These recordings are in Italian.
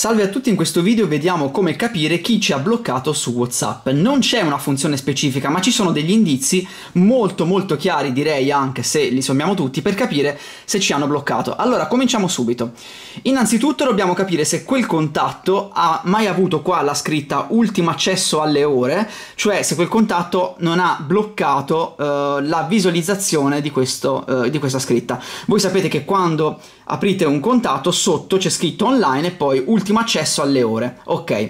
Salve a tutti, in questo video vediamo come capire chi ci ha bloccato su Whatsapp. Non c'è una funzione specifica, ma ci sono degli indizi molto molto chiari, direi anche se li sommiamo tutti, per capire se ci hanno bloccato. Allora, cominciamo subito. Innanzitutto dobbiamo capire se quel contatto ha mai avuto qua la scritta ultimo accesso alle ore, cioè se quel contatto non ha bloccato eh, la visualizzazione di, questo, eh, di questa scritta. Voi sapete che quando aprite un contatto sotto c'è scritto online e poi ultimo l'ultimo accesso alle ore. Ok.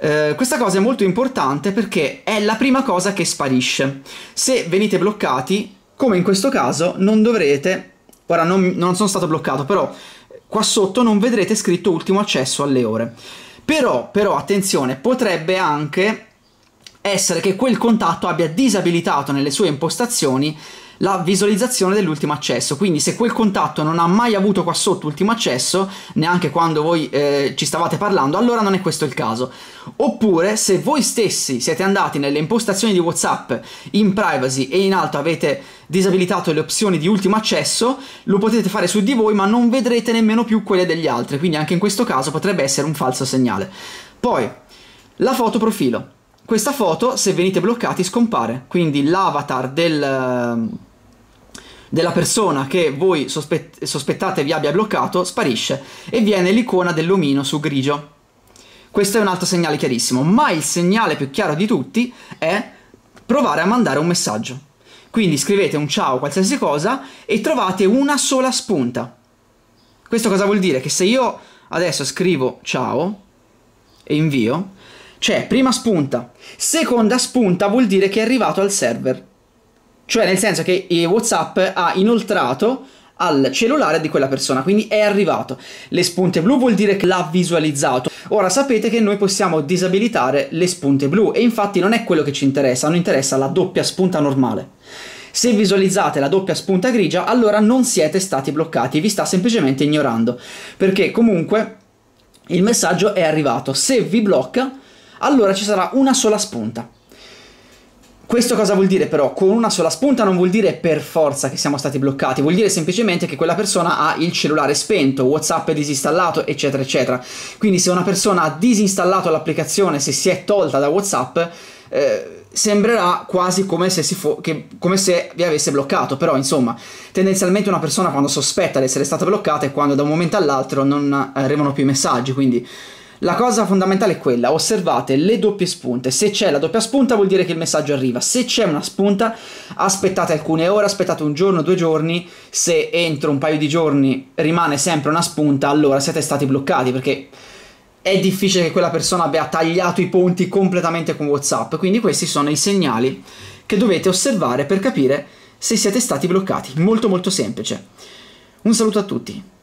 Eh, questa cosa è molto importante perché è la prima cosa che sparisce. Se venite bloccati, come in questo caso, non dovrete... Ora non, non sono stato bloccato, però qua sotto non vedrete scritto ultimo accesso alle ore. Però, però, attenzione, potrebbe anche essere che quel contatto abbia disabilitato nelle sue impostazioni la visualizzazione dell'ultimo accesso. Quindi se quel contatto non ha mai avuto qua sotto ultimo accesso, neanche quando voi eh, ci stavate parlando, allora non è questo il caso. Oppure se voi stessi siete andati nelle impostazioni di WhatsApp in privacy e in alto avete disabilitato le opzioni di ultimo accesso, lo potete fare su di voi ma non vedrete nemmeno più quelle degli altri, quindi anche in questo caso potrebbe essere un falso segnale. Poi, la foto profilo. Questa foto, se venite bloccati, scompare, quindi l'avatar del della persona che voi sospet- sospettate vi abbia bloccato sparisce e viene l'icona dell'omino su grigio. Questo è un altro segnale chiarissimo, ma il segnale più chiaro di tutti è provare a mandare un messaggio. Quindi scrivete un ciao, qualsiasi cosa, e trovate una sola spunta. Questo cosa vuol dire? Che se io adesso scrivo ciao e invio, c'è prima spunta, seconda spunta vuol dire che è arrivato al server. Cioè nel senso che eh, WhatsApp ha inoltrato al cellulare di quella persona, quindi è arrivato. Le spunte blu vuol dire che l'ha visualizzato. Ora sapete che noi possiamo disabilitare le spunte blu e infatti non è quello che ci interessa, non interessa la doppia spunta normale. Se visualizzate la doppia spunta grigia, allora non siete stati bloccati, vi sta semplicemente ignorando, perché comunque il messaggio è arrivato. Se vi blocca, allora ci sarà una sola spunta. Questo cosa vuol dire però? Con una sola spunta non vuol dire per forza che siamo stati bloccati, vuol dire semplicemente che quella persona ha il cellulare spento, WhatsApp è disinstallato, eccetera, eccetera. Quindi se una persona ha disinstallato l'applicazione, se si è tolta da WhatsApp, eh, sembrerà quasi come se, fo- che, come se, vi avesse bloccato, però insomma, tendenzialmente una persona quando sospetta di essere stata bloccata è quando da un momento all'altro non eh, arrivano più i messaggi, quindi la cosa fondamentale è quella, osservate le doppie spunte, se c'è la doppia spunta vuol dire che il messaggio arriva, se c'è una spunta aspettate alcune ore, aspettate un giorno, due giorni, se entro un paio di giorni rimane sempre una spunta allora siete stati bloccati perché è difficile che quella persona abbia tagliato i ponti completamente con Whatsapp, quindi questi sono i segnali che dovete osservare per capire se siete stati bloccati, molto molto semplice. Un saluto a tutti.